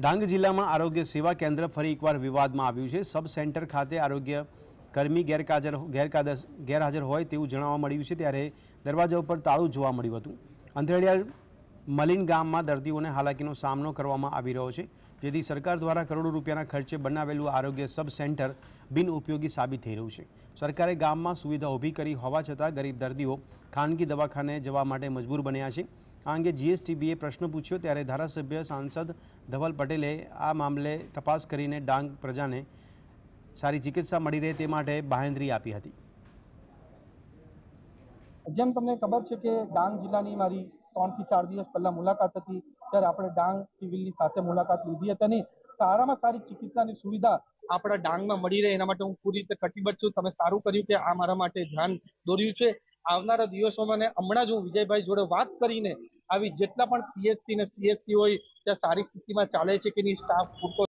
ડાંગ જિલ્લામાં આરોગ્ય સેવા કેન્દ્ર ફરી એકવાર વિવાદમાં આવ્યું છે સબ સેન્ટર ખાતે આરોગ્ય કર્મી ગેરકાજર ગેરકાદર ગેરહાજર હોય તેવું જણાવવા મળ્યું છે ત્યારે દરવાજા ઉપર તાળું જોવા મળ્યું હતું અંધેડિયા મલિન ગામમાં દર્દીઓને હાલાકીનો સામનો કરવામાં આવી રહ્યો છે જેથી સરકાર દ્વારા કરોડો રૂપિયાના ખર્ચે બનાવેલું આરોગ્ય સબ સેન્ટર બિનઉપયોગી સાબિત થઈ રહ્યું છે સરકારે ગામમાં સુવિધા ઊભી કરી હોવા છતાં ગરીબ દર્દીઓ ખાનગી દવાખાને જવા માટે મજબૂર બન્યા છે આ અંગે જીએસટીબીએ પ્રશ્ન પૂછ્યો ત્યારે ધારાસભ્ય સાંસદ ધવલ પટેલે આ મામલે તપાસ કરીને ડાંગ પ્રજાને સારી ચિકિત્સા મળી રહે તે માટે બાહેંધરી આપી હતી જેમ તમને ખબર છે કે ડાંગ જિલ્લાની મારી ત્રણથી ચાર દિવસ પહેલાં મુલાકાત હતી ત્યારે આપણે ડાંગ સિવિલની સાથે મુલાકાત લીધી હતી અને સારામાં સારી ચિકિત્સાની સુવિધા આપણા ડાંગમાં મળી રહે એના માટે હું પૂરી રીતે કટિબદ્ધ છું તમે સારું કર્યું કે આ મારા માટે ધ્યાન દોર્યું છે આવનારા દિવસોમાં ને હમણાં જ હું વિજયભાઈ જોડે વાત કરીને આવી જેટલા પણ પીએચસી ને સીએચસી હોય ત્યાં સારી સ્થિતિમાં ચાલે છે કે નહીં સ્ટાફ પૂરતો